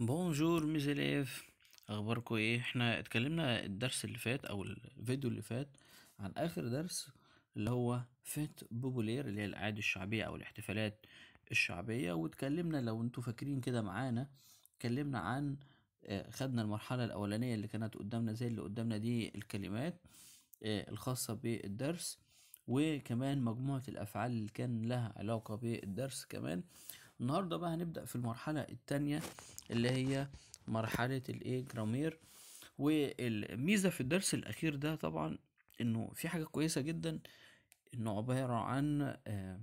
بونجور ميز اليف اخباركم ايه احنا اتكلمنا الدرس اللي فات او الفيديو اللي فات عن اخر درس اللي هو فيت بوبولير اللي هي الاعياد الشعبيه او الاحتفالات الشعبيه واتكلمنا لو انتوا فاكرين كده معانا اتكلمنا عن آه، خدنا المرحله الاولانيه اللي كانت قدامنا زي اللي قدامنا دي الكلمات آه، الخاصه بالدرس وكمان مجموعه الافعال اللي كان لها علاقه بالدرس كمان النهاردة بقى هنبدأ في المرحلة التانية اللي هي مرحلة الايه جرامير والميزة في الدرس الأخير ده طبعا إنه في حاجة كويسة جدا إنه عبارة عن آه،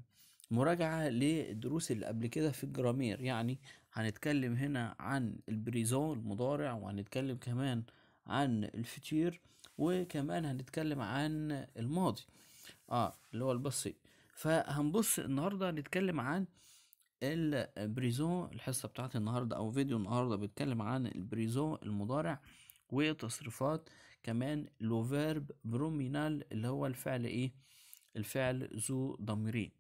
مراجعة للدروس اللي قبل كده في الجرامير يعني هنتكلم هنا عن البريزون المضارع وهنتكلم كمان عن الفتير وكمان هنتكلم عن الماضي اه اللي هو البسيط فهنبص النهارده هنتكلم عن البريزو الحصة بتاعت النهاردة أو فيديو النهاردة بيتكلم عن البريزو المضارع وتصريفات كمان لو فيرب برومينال اللي هو الفعل إيه الفعل ذو ضميرين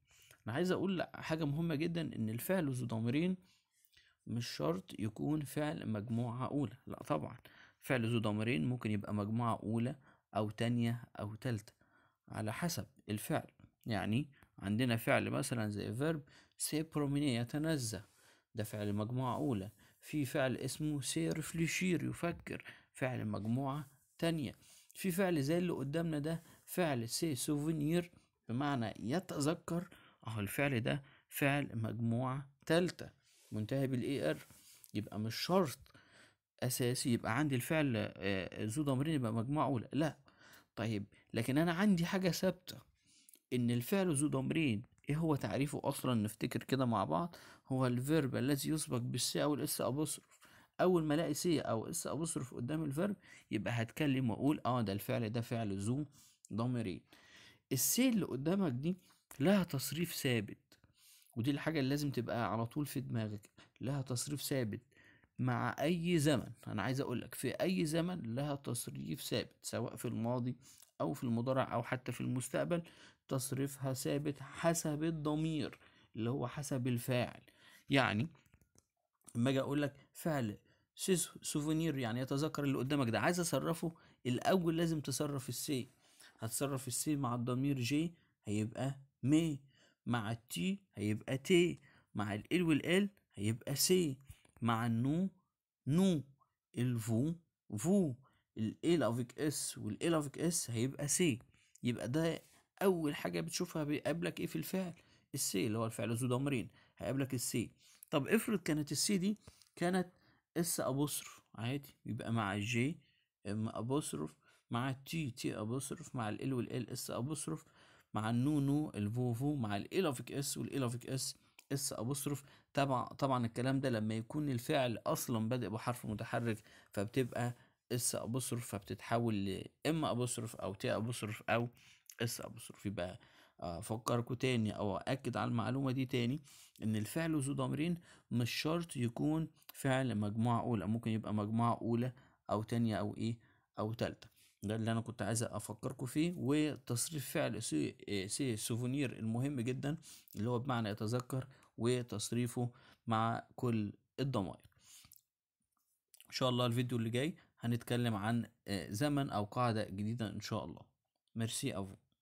أنا عايز أقول حاجة مهمة جدا إن الفعل ذو ضميرين مش شرط يكون فعل مجموعة أولى لا طبعا فعل ذو ضميرين ممكن يبقى مجموعة أولى أو تانية أو تالتة على حسب الفعل يعني عندنا فعل مثلا زي فيرب بروميني يتنزه ده فعل مجموعة أولى في فعل اسمه سي ريفليشير يفكر فعل مجموعة تانية في فعل زي اللي قدامنا ده فعل سي سوفينير بمعنى يتذكر اهو الفعل ده فعل مجموعة تالتة منتهي بالاي ار er. يبقى مش شرط اساسي يبقى عندي الفعل آه، ذو ضميرين يبقى مجموعة اولى لا طيب لكن انا عندي حاجة ثابتة ان الفعل ذو ضميرين ايه هو تعريفه اصلا نفتكر كده مع بعض هو الفيرب الذي يسبق بالس او الاس ابوستروف اول ما الاقي سي او اس ابوستروف قدام الفيرب يبقى هتكلم واقول اه ده الفعل ده فعل ذو ضميرين السي اللي قدامك دي لها تصريف ثابت ودي الحاجه اللي لازم تبقى على طول في دماغك لها تصريف ثابت مع اي زمن انا عايز اقول لك في اي زمن لها تصريف ثابت سواء في الماضي أو في المضارع أو حتى في المستقبل تصريفها ثابت حسب الضمير اللي هو حسب الفاعل يعني لما أجي أقول لك فعل سوفونير يعني يتذكر اللي قدامك ده عايز أصرفه الأول لازم تصرف السي هتصرف السي مع الضمير جي هيبقى مي مع التي هيبقى تي مع ال والال هيبقى سي مع النو نو الفو فو الـ A لافيك اس والاي A لافيك اس هيبقى C يبقى ده أول حاجة بتشوفها بيقابلك إيه في الفعل السي اللي هو الفعل ذو ضمرين هيقابلك السي طب افرض كانت السي دي كانت اس ابوصرف عادي يبقى مع الجي ام ابوصرف مع التي تي ابوصرف مع ال والال اس ابوصرف مع النو نو الفوفو مع الالافيك اس والالافيك اس اس ابوصرف طبعا طبعا الكلام ده لما يكون الفعل اصلا بادئ بحرف متحرك فبتبقى اس ابوصرف فبتتحول ل ام ابوستروف او تي ابوصرف او اس ابوصرف يبقى افكركم آه، تاني او اكد على المعلومه دي تاني ان الفعل ذو ضميرين مش شرط يكون فعل مجموعه اولى ممكن يبقى مجموعه اولى او تانية او ايه او تالتة ده اللي انا كنت عايز افكركم فيه وتصريف فعل سي, آه، سي سوفونير المهم جدا اللي هو بمعنى يتذكر وتصريفه مع كل الضمائر ان شاء الله الفيديو اللي جاي هنتكلم عن آه، زمن أو قاعدة جديدة إن شاء الله ميرسي أفو